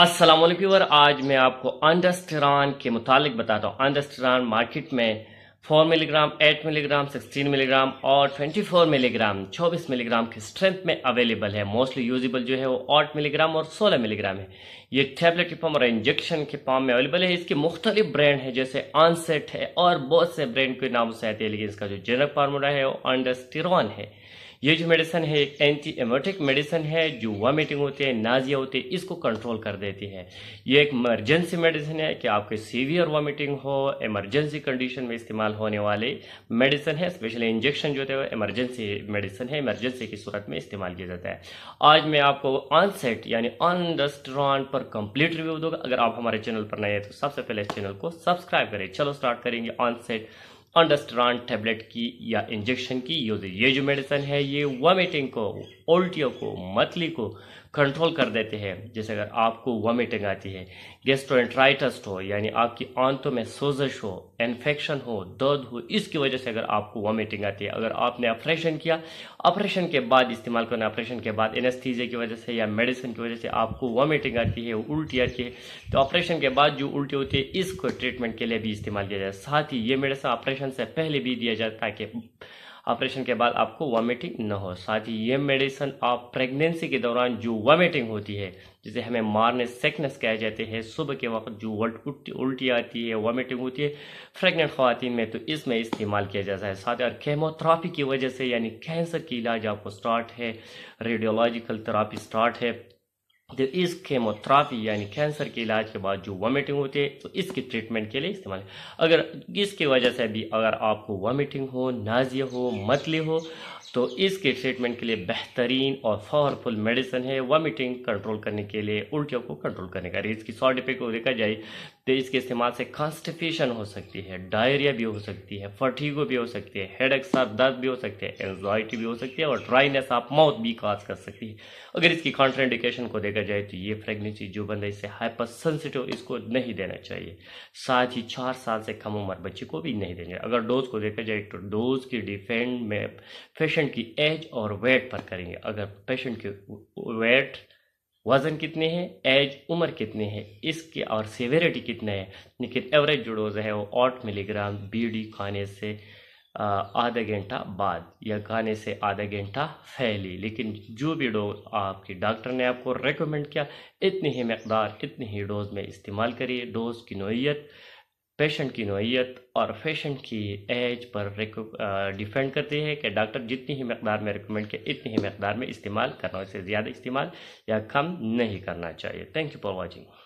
अस्सलाम व्यूवर आज मैं आपको अंडस्टरान के मुतालिक बताता हूँ अंडस्टरान मार्केट में 4 मिलीग्राम 8 मिलीग्राम 16 मिलीग्राम और 24 मिलीग्राम 24 मिलीग्राम की स्ट्रेंथ में अवेलेबल है मोस्टली यूजेबल जो है वो 8 मिलीग्राम और 16 मिलीग्राम है ये टेबलेट के फॉर्म और इंजेक्शन के फॉर्म में अवेलेबल है इसके मुख्तलिफ ब्रांड है जैसे ऑनसेट है और बहुत से ब्रांड के नाम से आते हैं लेकिन इसका जो जेनरल फार्मूला है वो अंडस्टिरॉन है ये जो मेडिसन है एक एंटी एमोटिक मेडिसन है जो वॉमिटिंग होती है नाजिया होती है इसको कंट्रोल कर देती है ये एक इमरजेंसी मेडिसिन है कि आपके सीवियर वॉमिटिंग हो इमरजेंसी कंडीशन में इस्तेमाल होने वाले मेडिसन है स्पेशली इंजेक्शन जो है वो इमरजेंसी मेडिसन है इमरजेंसी की सूरत में इस्तेमाल किया जाता है आज मैं आपको ऑन सेट यानी ऑन द पर कंप्लीट रिव्यू दूंगा अगर आप हमारे चैनल पर नए हैं तो सबसे पहले इस चैनल को सब्सक्राइब करें चलो स्टार्ट करेंगे ऑन सेट अंडस्ट्रॉन टेबलेट की या इंजेक्शन की ये जो मेडिसिन है ये वॉमिटिंग को उल्टियों को मतली को कंट्रोल कर देते हैं जैसे अगर आपको वॉमिटिंग आती है गेस्ट्रोइंट्राइटस हो यानी आपकी आंतों में सोजश हो इन्फेक्शन हो दर्द हो इसकी वजह से अगर आपको वॉमिटिंग आती है अगर आपने ऑपरेशन किया ऑपरेशन के बाद इस्तेमाल करना ऑपरेशन के बाद एनेस्थीजिया की वजह से या मेडिसिन की वजह से आपको वॉमिटिंग आती है उल्टी आती है तो ऑपरेशन के बाद जो उल्टी होती है इसको ट्रीटमेंट के लिए भी इस्तेमाल किया जाए साथ ही ये मेडिसिन ऑपरेशन से पहले भी दिया जाए ताकि ऑपरेशन के बाद आपको वॉमिटिंग न हो साथ ही ये मेडिसिन आप प्रेगनेंसी के दौरान जो वॉमिटिंग होती है जिसे हमें मारने सेकनेस कहे जाते हैं सुबह के वक्त जो उल्टी उल्टी आती है वॉमिटिंग होती है प्रेगनेंट खातन में तो इसमें इस्तेमाल किया जाता है साथ ही और केमोथेरापी की वजह से यानी कैंसर की इलाज आपको स्टार्ट है रेडियोलॉजिकल थेरापी स्टार्ट है तो इस केमोथेरापी यानी कैंसर के इलाज के बाद जो वॉमिटिंग होती है तो इसके ट्रीटमेंट के लिए इस्तेमाल अगर इसकी वजह से भी अगर आपको वॉमिटिंग हो नाजिया हो मतली हो तो इसके ट्रीटमेंट के लिए बेहतरीन और पावरफुल मेडिसिन है वॉमिटिंग कंट्रोल करने के लिए उल्टियों को कंट्रोल करने का इसकी सॉल्ट इफेक्ट को देखा जाए तो इसके इस्तेमाल से कॉन्स्टिपेशन हो सकती है डायरिया भी हो सकती है फटीगो भी हो सकती है हेड एक साथ दर्द भी हो सकती है एनजाइटी भी हो सकती है और ड्राइनेस आप माउथ भी काज कर सकती है अगर इसकी कॉन्ट्राइंडेशन को देखा जाए तो ये प्रेगनेंसी जो बंदा इससे हाइपर सेंसिटिव इसको नहीं देना चाहिए साथ ही चार साल से कम उम्र बच्चे को भी नहीं देना अगर डोज को देखा जाए तो डोज की डिफेंड में फैशन पेशेंट की एज और वेट पर करेंगे अगर पेशेंट के वेट वजन कितने हैं एज उम्र कितने हैं इसके और सेवेरिटी कितने है लेकिन एवरेज जो डोज है वो आठ मिलीग्राम बीडी खाने से आधा घंटा बाद या खाने से आधा घंटा फैली लेकिन जो भी डोज आपके डॉक्टर ने आपको रेकमेंड किया इतनी ही मकदार इतनी ही डोज में इस्तेमाल करिए डोज की नोयत पेशेंट की नोयत और पेशेंट की एज पर डिपेंड करती है कि डॉक्टर जितनी ही मकदार में रिकमेंड किया इतनी ही मकदार में इस्तेमाल करना इसे ज़्यादा इस्तेमाल या कम नहीं करना चाहिए थैंक यू फॉर वॉचिंग